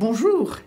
Bonjour.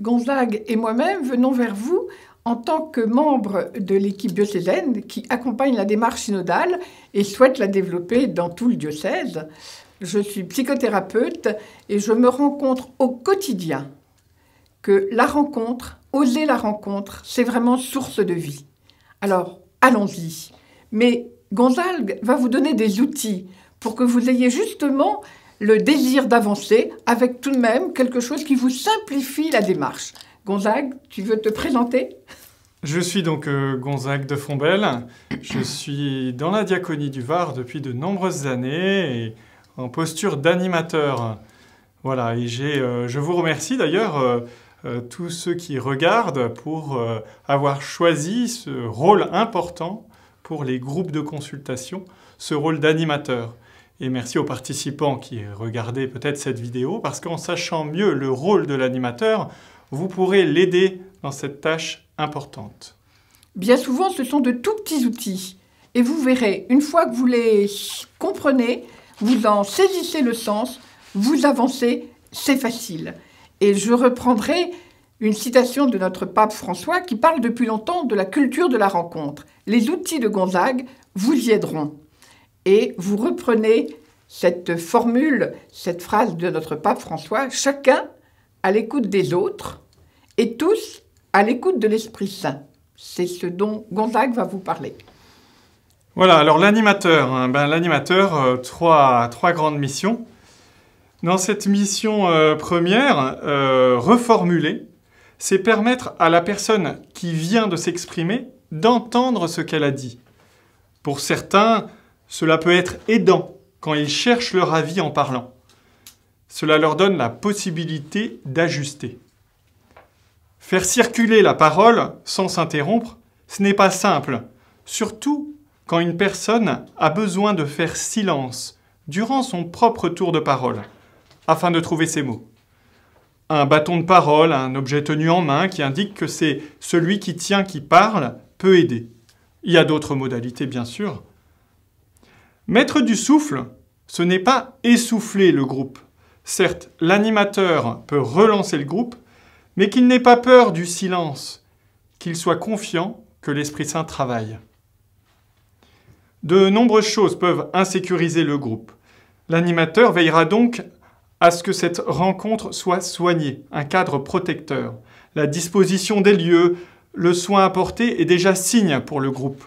Gonzague et moi-même venons vers vous en tant que membres de l'équipe diocésaine qui accompagne la démarche synodale et souhaite la développer dans tout le diocèse. Je suis psychothérapeute et je me rencontre au quotidien que la rencontre, oser la rencontre, c'est vraiment source de vie. Alors, allons-y. Mais Gonzague va vous donner des outils pour que vous ayez justement le désir d'avancer avec tout de même quelque chose qui vous simplifie la démarche. Gonzague, tu veux te présenter Je suis donc euh, Gonzague de Fombelle. Je suis dans la diaconie du Var depuis de nombreuses années et en posture d'animateur. Voilà, et euh, je vous remercie d'ailleurs euh, tous ceux qui regardent pour avoir choisi ce rôle important pour les groupes de consultation, ce rôle d'animateur. Et merci aux participants qui regardaient peut-être cette vidéo, parce qu'en sachant mieux le rôle de l'animateur, vous pourrez l'aider dans cette tâche importante. Bien souvent, ce sont de tout petits outils. Et vous verrez, une fois que vous les comprenez, vous en saisissez le sens, vous avancez, c'est facile. Et je reprendrai une citation de notre pape François qui parle depuis longtemps de la culture de la rencontre. Les outils de Gonzague vous y aideront et vous reprenez cette formule, cette phrase de notre pape François, chacun à l'écoute des autres et tous à l'écoute de l'Esprit Saint. C'est ce dont Gonzague va vous parler. Voilà, alors l'animateur, hein, ben, l'animateur, euh, trois, trois, grandes missions. Dans cette mission euh, première, euh, reformuler, c'est permettre à la personne qui vient de s'exprimer d'entendre ce qu'elle a dit. Pour certains, cela peut être aidant quand ils cherchent leur avis en parlant. Cela leur donne la possibilité d'ajuster. Faire circuler la parole sans s'interrompre, ce n'est pas simple, surtout quand une personne a besoin de faire silence durant son propre tour de parole, afin de trouver ses mots. Un bâton de parole, un objet tenu en main qui indique que c'est celui qui tient qui parle, peut aider. Il y a d'autres modalités, bien sûr, Mettre du souffle, ce n'est pas essouffler le groupe. Certes, l'animateur peut relancer le groupe, mais qu'il n'ait pas peur du silence, qu'il soit confiant que l'Esprit Saint travaille. De nombreuses choses peuvent insécuriser le groupe. L'animateur veillera donc à ce que cette rencontre soit soignée, un cadre protecteur. La disposition des lieux, le soin apporté est déjà signe pour le groupe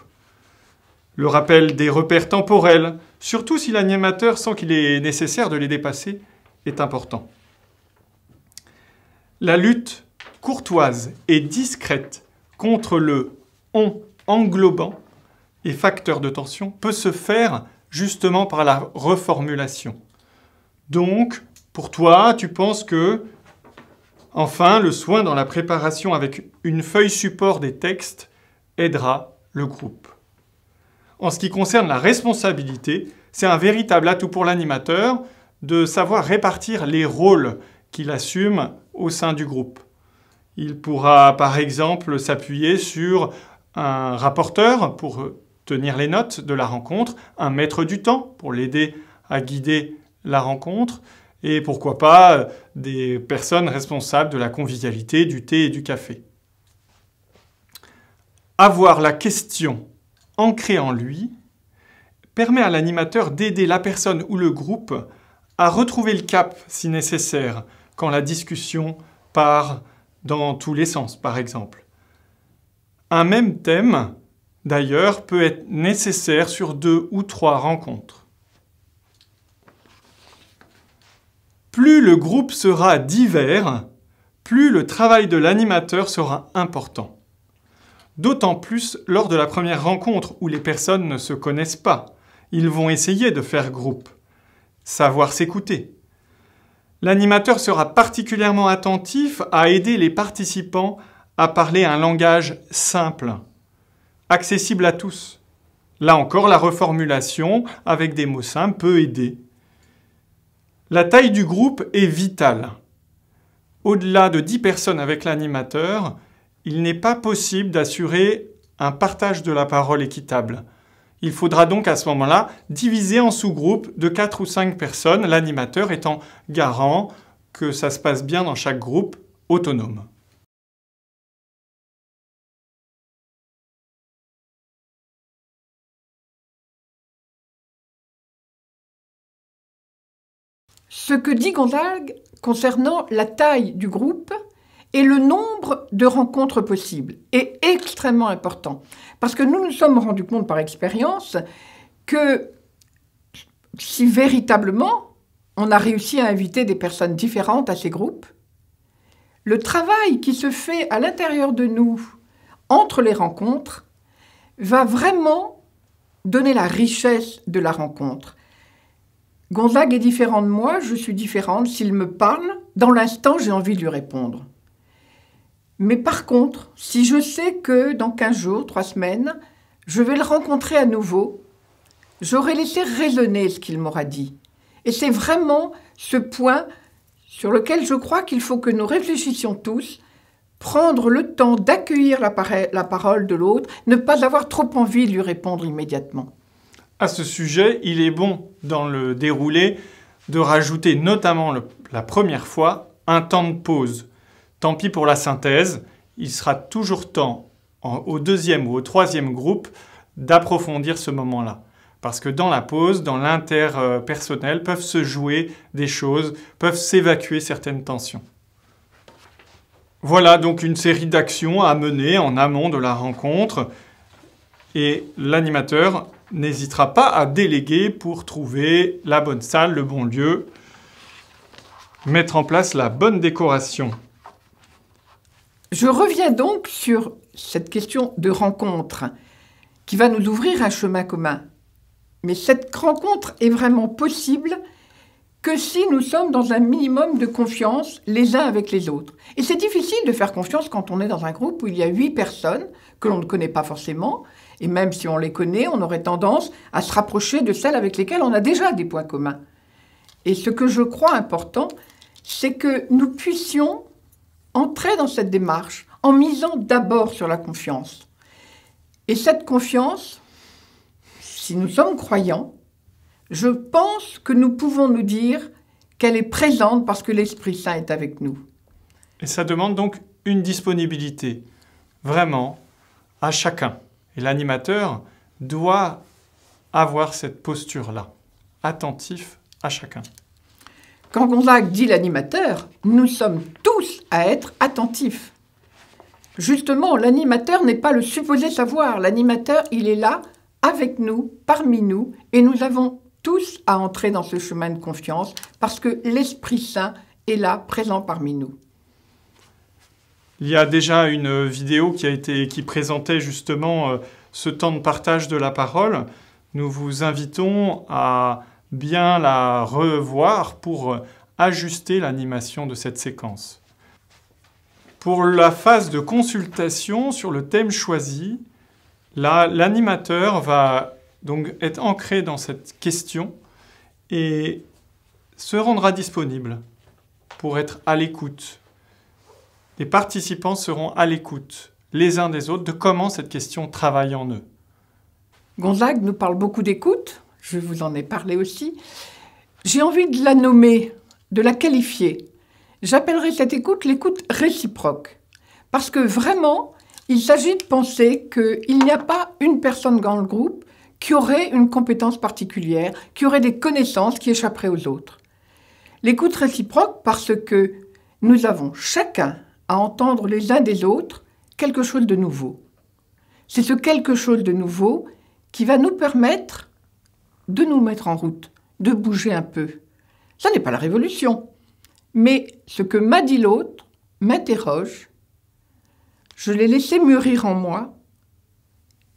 le rappel des repères temporels, surtout si l'animateur sent qu'il est nécessaire de les dépasser, est important. La lutte courtoise et discrète contre le on englobant et facteur de tension peut se faire justement par la reformulation. Donc, pour toi, tu penses que, enfin, le soin dans la préparation avec une feuille support des textes aidera le groupe. En ce qui concerne la responsabilité, c'est un véritable atout pour l'animateur de savoir répartir les rôles qu'il assume au sein du groupe. Il pourra par exemple s'appuyer sur un rapporteur pour tenir les notes de la rencontre, un maître du temps pour l'aider à guider la rencontre, et pourquoi pas euh, des personnes responsables de la convivialité, du thé et du café. Avoir la question ancré en lui, permet à l'animateur d'aider la personne ou le groupe à retrouver le cap si nécessaire quand la discussion part dans tous les sens, par exemple. Un même thème, d'ailleurs, peut être nécessaire sur deux ou trois rencontres. Plus le groupe sera divers, plus le travail de l'animateur sera important. D'autant plus lors de la première rencontre où les personnes ne se connaissent pas. Ils vont essayer de faire groupe. Savoir s'écouter. L'animateur sera particulièrement attentif à aider les participants à parler un langage simple, accessible à tous. Là encore, la reformulation avec des mots simples peut aider. La taille du groupe est vitale. Au-delà de 10 personnes avec l'animateur, il n'est pas possible d'assurer un partage de la parole équitable. Il faudra donc à ce moment-là diviser en sous-groupes de 4 ou 5 personnes, l'animateur étant garant que ça se passe bien dans chaque groupe autonome. Ce que dit Gonzague concernant la taille du groupe et le nombre de rencontres possibles est extrêmement important. Parce que nous nous sommes rendus compte par expérience que si véritablement on a réussi à inviter des personnes différentes à ces groupes, le travail qui se fait à l'intérieur de nous entre les rencontres va vraiment donner la richesse de la rencontre. Gonzague est différent de moi, je suis différente. S'il me parle, dans l'instant, j'ai envie de lui répondre. Mais par contre, si je sais que dans 15 jours, 3 semaines, je vais le rencontrer à nouveau, j'aurai laissé raisonner ce qu'il m'aura dit. Et c'est vraiment ce point sur lequel je crois qu'il faut que nous réfléchissions tous, prendre le temps d'accueillir la, parole de l'autre, ne pas avoir trop envie de lui répondre immédiatement. À ce sujet, il est bon, dans le déroulé, de rajouter notamment la première fois un temps de pause Tant pis pour la synthèse, il sera toujours temps, au deuxième ou au troisième groupe, d'approfondir ce moment-là. Parce que dans la pause, dans l'interpersonnel, peuvent se jouer des choses, peuvent s'évacuer certaines tensions. Voilà donc une série d'actions à mener en amont de la rencontre et l'animateur n'hésitera pas à déléguer pour trouver la bonne salle, le bon lieu, mettre en place la bonne décoration. Je reviens donc sur cette question de rencontre qui va nous ouvrir un chemin commun. Mais cette rencontre est vraiment possible que si nous sommes dans un minimum de confiance les uns avec les autres. Et c'est difficile de faire confiance quand on est dans un groupe où il y a huit personnes que l'on ne connaît pas forcément, et même si on les connaît, on aurait tendance à se rapprocher de celles avec lesquelles on a déjà des points communs. Et ce que je crois important, c'est que nous puissions entrer dans cette démarche en misant d'abord sur la confiance. Et cette confiance, si nous sommes croyants, je pense que nous pouvons nous dire qu'elle est présente parce que l'Esprit Saint est avec nous. Et ça demande donc une disponibilité, vraiment, à chacun. Et l'animateur doit avoir cette posture-là, attentif à chacun. Quand Gonzague dit l'animateur, nous sommes tous à être attentifs. Justement, l'animateur n'est pas le supposé savoir. L'animateur, il est là, avec nous, parmi nous, et nous avons tous à entrer dans ce chemin de confiance parce que l'Esprit Saint est là, présent parmi nous. Il y a déjà une vidéo qui a été qui présentait justement euh, ce temps de partage de la parole. Nous vous invitons à bien la revoir pour ajuster l'animation de cette séquence. Pour la phase de consultation sur le thème choisi, l'animateur va donc être ancré dans cette question et se rendra disponible pour être à l'écoute. Les participants seront à l'écoute les uns des autres de comment cette question travaille en eux. Gonzague nous parle beaucoup d'écoute je vous en ai parlé aussi, j'ai envie de la nommer, de la qualifier. J'appellerai cette écoute l'écoute réciproque. Parce que vraiment, il s'agit de penser qu'il n'y a pas une personne dans le groupe qui aurait une compétence particulière, qui aurait des connaissances qui échapperaient aux autres. L'écoute réciproque parce que nous avons chacun à entendre les uns des autres quelque chose de nouveau. C'est ce quelque chose de nouveau qui va nous permettre de nous mettre en route, de bouger un peu. Ça n'est pas la révolution. Mais ce que m'a dit l'autre m'interroge. Je l'ai laissé mûrir en moi.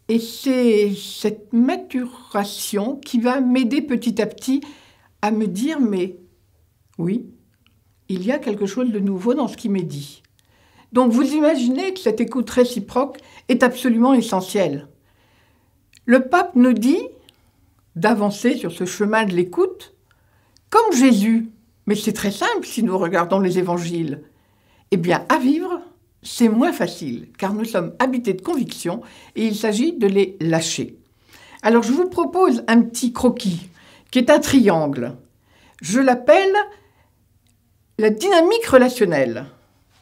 Et c'est cette maturation qui va m'aider petit à petit à me dire, mais oui, il y a quelque chose de nouveau dans ce qui m'est dit. Donc vous imaginez que cette écoute réciproque est absolument essentielle. Le pape nous dit, d'avancer sur ce chemin de l'écoute, comme Jésus. Mais c'est très simple si nous regardons les évangiles. Eh bien, à vivre, c'est moins facile, car nous sommes habités de convictions et il s'agit de les lâcher. Alors, je vous propose un petit croquis, qui est un triangle. Je l'appelle la dynamique relationnelle,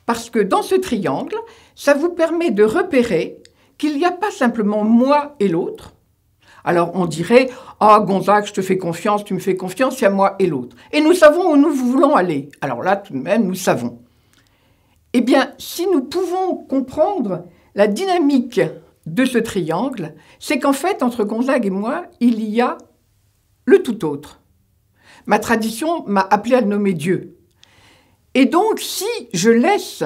parce que dans ce triangle, ça vous permet de repérer qu'il n'y a pas simplement moi et l'autre, alors on dirait Ah, Gonzague, je te fais confiance, tu me fais confiance, il y a moi et l'autre. Et nous savons où nous voulons aller. Alors là, tout de même, nous savons. Eh bien, si nous pouvons comprendre la dynamique de ce triangle, c'est qu'en fait, entre Gonzague et moi, il y a le tout autre. Ma tradition m'a appelé à le nommer Dieu. Et donc, si je laisse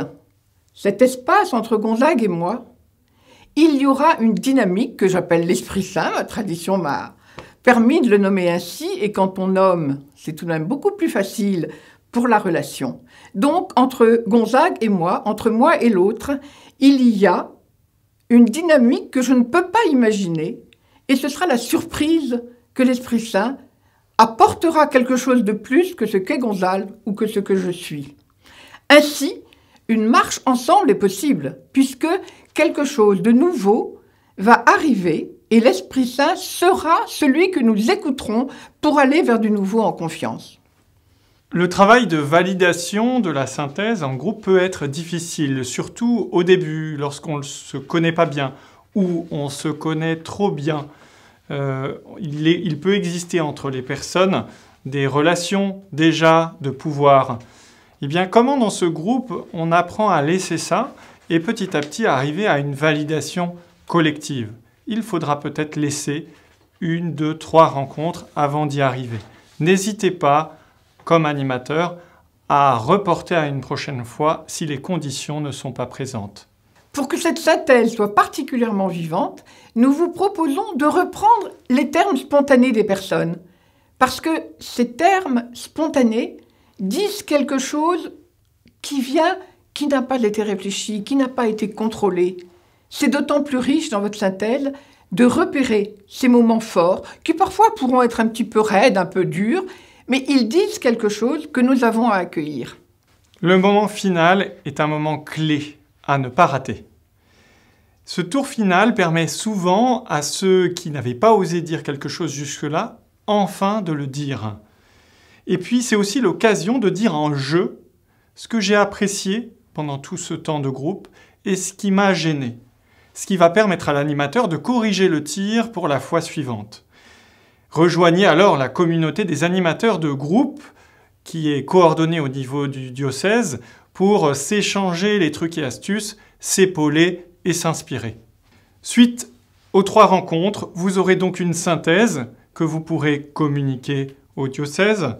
cet espace entre Gonzague et moi, il y aura une dynamique que j'appelle l'Esprit Saint, La tradition m'a permis de le nommer ainsi, et quand on nomme, c'est tout de même beaucoup plus facile pour la relation. Donc, entre Gonzague et moi, entre moi et l'autre, il y a une dynamique que je ne peux pas imaginer, et ce sera la surprise que l'Esprit Saint apportera quelque chose de plus que ce qu'est Gonzague ou que ce que je suis. Ainsi, une marche ensemble est possible, puisque quelque chose de nouveau va arriver et l'Esprit Saint sera celui que nous écouterons pour aller vers du nouveau en confiance. Le travail de validation de la synthèse en groupe peut être difficile, surtout au début, lorsqu'on ne se connaît pas bien ou on se connaît trop bien. Euh, il, il, peut exister entre les personnes des relations déjà de pouvoir. Eh bien, comment dans ce groupe on apprend à laisser ça et petit à petit arriver à une validation collective. Il faudra peut-être laisser une, deux, trois rencontres avant d'y arriver. N'hésitez pas, comme animateur, à reporter à une prochaine fois si les conditions ne sont pas présentes. Pour que cette satelle soit particulièrement vivante, nous vous proposons de reprendre les termes spontanés des personnes. Parce que ces termes spontanés disent quelque chose qui vient qui n'a pas été réfléchi, qui n'a pas été contrôlé. C'est d'autant plus riche dans votre synthèse de repérer ces moments forts qui parfois pourront être un petit peu raides, un peu durs, mais ils disent quelque chose que nous avons à accueillir. Le moment final est un moment clé à ne pas rater. Ce tour final permet souvent à ceux qui n'avaient pas osé dire quelque chose jusque-là, enfin de le dire. Et puis c'est aussi l'occasion de dire en jeu ce que j'ai apprécié pendant tout ce temps de groupe et ce qui m'a gêné, ce qui va permettre à l'animateur de corriger le tir pour la fois suivante. Rejoignez alors la communauté des animateurs de groupe qui est coordonnée au niveau du diocèse pour s'échanger les trucs et astuces, s'épauler et s'inspirer. Suite aux trois rencontres, vous aurez donc une synthèse que vous pourrez communiquer au diocèse.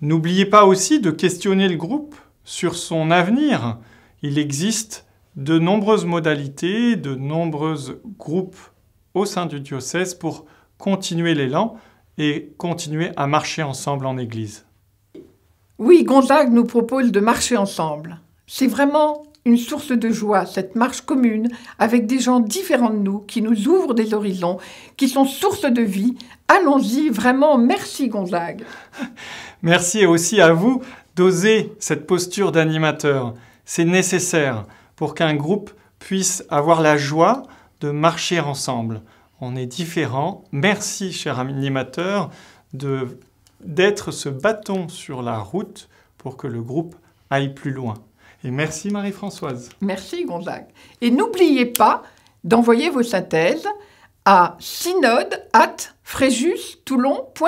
N'oubliez pas aussi de questionner le groupe sur son avenir. Il existe de nombreuses modalités, de nombreux groupes au sein du diocèse pour continuer l'élan et continuer à marcher ensemble en Église. Oui, Gonzague nous propose de marcher ensemble. C'est vraiment une source de joie, cette marche commune, avec des gens différents de nous, qui nous ouvrent des horizons, qui sont source de vie. Allons-y, vraiment, merci Gonzague. Merci aussi à vous d'oser cette posture d'animateur. C'est nécessaire pour qu'un groupe puisse avoir la joie de marcher ensemble. On est différents. Merci, cher animateur, d'être ce bâton sur la route pour que le groupe aille plus loin. Et merci Marie-Françoise. Merci Gonzague. Et n'oubliez pas d'envoyer vos synthèses à synode at toulonfr